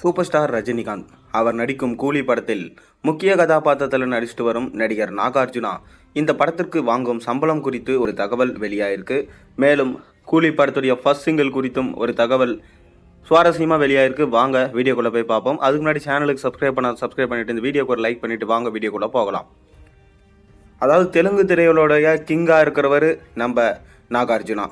super star Rajinikanth அவர் நடிக்கும் கூலி படத்தில் முக்கிய கதாபாத்திரத்தில் நடிச்சுட்டு வரும் நடிகர் நாகார்ஜுனா இந்த படத்திற்கு வாங்கும் சம்பளம் குறித்து ஒரு தகவல் வெளியாயிருக்கு மேலும் கூலி படத்துடைய ஃபர்ஸ்ட் சிங்கிள் குறித்தும் ஒரு தகவல் சுவாரஸ்யமாக வெளியாயிருக்கு வாங்க வீடியோக்குள்ளே போய் பார்ப்போம் அதுக்கு முன்னாடி சேனலுக்கு சப்ஸ்கிரைப் பண்ண சப்ஸ்கிரைப் பண்ணிவிட்டு இந்த வீடியோக்கு ஒரு லைக் பண்ணிவிட்டு வாங்க வீடியோக்குள்ளே போகலாம் அதாவது தெலுங்கு திரையுலோடைய கிங்காக இருக்கிறவர் நம்ம நாகார்ஜுனா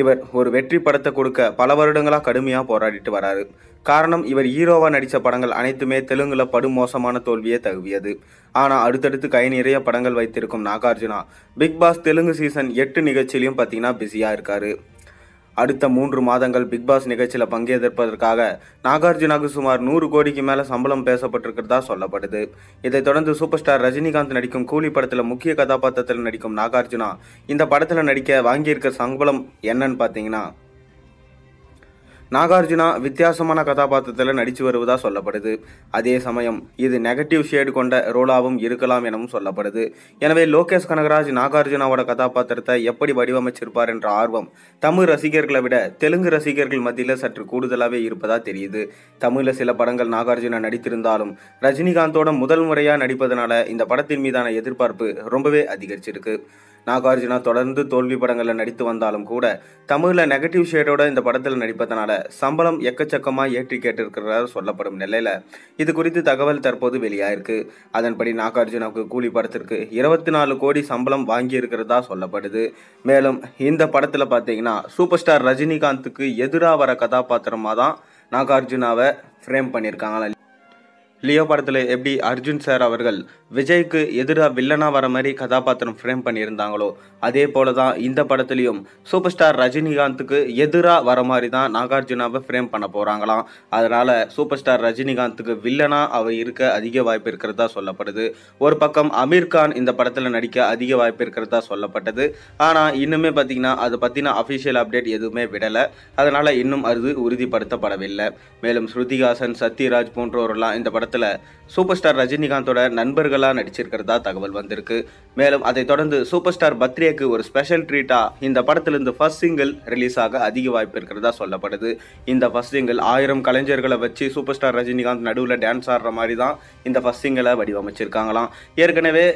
இவர் ஒரு வெற்றி படத்தை கொடுக்க பல வருடங்களாக கடுமையாக போராடிட்டு வராரு காரணம் இவர் ஹீரோவாக நடித்த படங்கள் அனைத்துமே தெலுங்கில் மோசமான தோல்வியே தகுவியது ஆனால் அடுத்தடுத்து கை நிறைய படங்கள் வைத்திருக்கும் Nagarjuna Bigg Boss Telugu season எட்டு நிகழ்ச்சியிலையும் பார்த்தீங்கன்னா பிஸியாக இருக்காரு அடுத்த மூன்று மாதங்கள் பிக்பாஸ் நிகழ்ச்சியில் பங்கேற்பதற்காக நாகார்ஜுனாக்கு சுமார் நூறு கோடிக்கு மேலே சம்பளம் பேசப்பட்டிருக்கிறதா சொல்லப்படுது இதைத் தொடர்ந்து சூப்பர் ஸ்டார் ரஜினிகாந்த் நடிக்கும் கூலி படத்தில் முக்கிய கதாபாத்திரத்தில் நடிக்கும் நாகார்ஜுனா இந்த படத்தில் நடிக்க வாங்கியிருக்க சம்பளம் என்னன்னு பார்த்தீங்கன்னா நாகார்ஜுனா வித்தியாசமான கதாபாத்திரத்தில் நடித்து வருவதாக சொல்லப்படுது அதே சமயம் இது நெகட்டிவ் ஷேடு கொண்ட ரோலாவும் இருக்கலாம் எனவும் சொல்லப்படுது எனவே லோகேஷ் கனகராஜ் நாகார்ஜுனாவோட கதாபாத்திரத்தை எப்படி வடிவமைச்சிருப்பார் என்ற ஆர்வம் தமிழ் ரசிகர்களை விட தெலுங்கு ரசிகர்கள் மத்தியில் சற்று கூடுதலாகவே இருப்பதாக தெரியுது தமிழில் சில படங்கள் நாகார்ஜுனா நடித்திருந்தாலும் ரஜினிகாந்தோட முதல் முறையாக நடிப்பதனால இந்த படத்தின் மீதான எதிர்பார்ப்பு ரொம்பவே அதிகரிச்சிருக்கு நாகார்ஜுனா தொடர்ந்து தோல்வி படங்களில் நடித்து வந்தாலும் கூட தமிழில் நெகட்டிவ் ஷேடோட இந்த படத்தில் நடிப்பதனால சம்பளம் எக்கச்சக்கமாக ஏற்றி கேட்டிருக்கிறதா சொல்லப்படும் நிலையில் இது குறித்து தகவல் தற்போது வெளியாயிருக்கு அதன்படி நாகார்ஜுனாவுக்கு கூலி படத்திற்கு இருபத்தி நாலு கோடி சம்பளம் வாங்கியிருக்கிறதா சொல்லப்படுது மேலும் இந்த படத்தில் பார்த்தீங்கன்னா சூப்பர் ஸ்டார் ரஜினிகாந்துக்கு எதிராக வர கதாபாத்திரமாக தான் நாகார்ஜுனாவை ஃப்ரேம் பண்ணியிருக்காங்களா லியோ படத்தில் எப்படி அர்ஜுன் சார் அவர்கள் விஜய்க்கு எதிராக வில்லனாக வர மாதிரி கதாபாத்திரம் ஃப்ரேம் பண்ணியிருந்தாங்களோ அதே போல தான் இந்த படத்துலையும் சூப்பர் ஸ்டார் ரஜினிகாந்துக்கு எதிராக வர மாதிரி தான் நாகார்ஜுனாவை ஃப்ரேம் பண்ண போகிறாங்களாம் அதனால் சூப்பர் ஸ்டார் ரஜினிகாந்துக்கு வில்லனாக அவர் இருக்க அதிக வாய்ப்பு இருக்கிறதா சொல்லப்படுது ஒரு பக்கம் அமீர் கான் இந்த படத்தில் நடிக்க அதிக வாய்ப்பு இருக்கிறதா சொல்லப்பட்டது ஆனால் இன்னுமே பார்த்தீங்கன்னா அதை பற்றின அஃபிஷியல் அப்டேட் எதுவுமே விடலை அதனால் இன்னும் அது உறுதிப்படுத்தப்படவில்லை மேலும் ஸ்ருதிகாசன் சத்யராஜ் போன்றவர்களாம் இந்த படத்தில் படத்தில் சூப்பர் ஸ்டார் ரஜினிகாந்தோட நண்பர்களாக நடிச்சிருக்கிறதா தகவல் வந்திருக்கு மேலும் அதைத் தொடர்ந்து சூப்பர் ஸ்டார் பத்ரியாக்கு ஒரு ஸ்பெஷல் ட்ரீட்டாக இந்த படத்திலிருந்து ஃபர்ஸ்ட் சிங்கிள் ரிலீஸ் ஆக அதிக வாய்ப்பு இருக்கிறதா சொல்லப்படுது இந்த ஃபர்ஸ்ட் சிங்கிள் ஆயிரம் கலைஞர்களை வச்சு சூப்பர் ஸ்டார் ரஜினிகாந்த் நடுவில் டான்ஸ் ஆடுற மாதிரி தான் இந்த ஃபர்ஸ்ட் சிங்கிளை வடிவமைச்சிருக்காங்களாம் ஏற்கனவே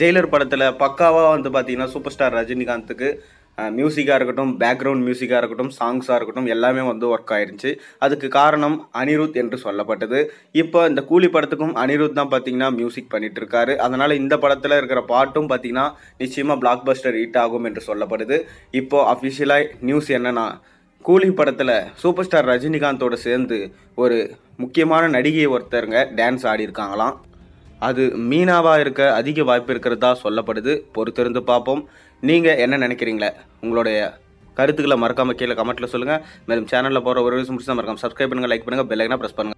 ஜெயிலர் படத்தில் பக்காவாக வந்து பார்த்தீங்கன்னா சூப்பர் ஸ்டார் ரஜினிகாந்துக்கு மியூசிக்காக இருக்கட்டும் பேக்ரவுண்ட் மியூசிக்காக இருக்கட்டும் சாங்ஸாக இருக்கட்டும் எல்லாமே வந்து ஒர்க் ஆயிருந்துச்சு அதுக்கு காரணம் அனிருத் என்று சொல்லப்பட்டது இப்போ இந்த கூலி படத்துக்கும் அனிருத் தான் பார்த்தீங்கன்னா மியூசிக் பண்ணிட்டு இருக்காரு அதனால் இந்த படத்தில் இருக்கிற பாட்டும் பார்த்தீங்கன்னா நிச்சயமாக பிளாக் பஸ்டர் ஹிட் ஆகும் என்று சொல்லப்படுது இப்போ அஃபிஷியலாக நியூஸ் என்னன்னா கூலி படத்தில் சூப்பர் ஸ்டார் ரஜினிகாந்தோடு சேர்ந்து ஒரு முக்கியமான நடிகை ஒருத்தருங்க டான்ஸ் ஆடி இருக்காங்களாம் அது மீனாவாக இருக்க அதிக வாய்ப்பு இருக்கிறதா சொல்லப்படுது பொறுத்திருந்து பார்ப்போம் நீங்கள் என்ன நினைக்கிறீங்களே உங்களுடைய கருத்துக்களை மறக்காமல் கீழே கமெண்ட்டில் சொல்லுங்கள் மேலும் சேனலில் போகிற ஒரு விஷயம் முடிச்சு மறக்காமல் சப்ஸ்கிரைப் பண்ணுங்கள் லைக் பண்ணுங்கள் பெல்லைக்கனா ப்ரெஸ் பண்ணுங்கள்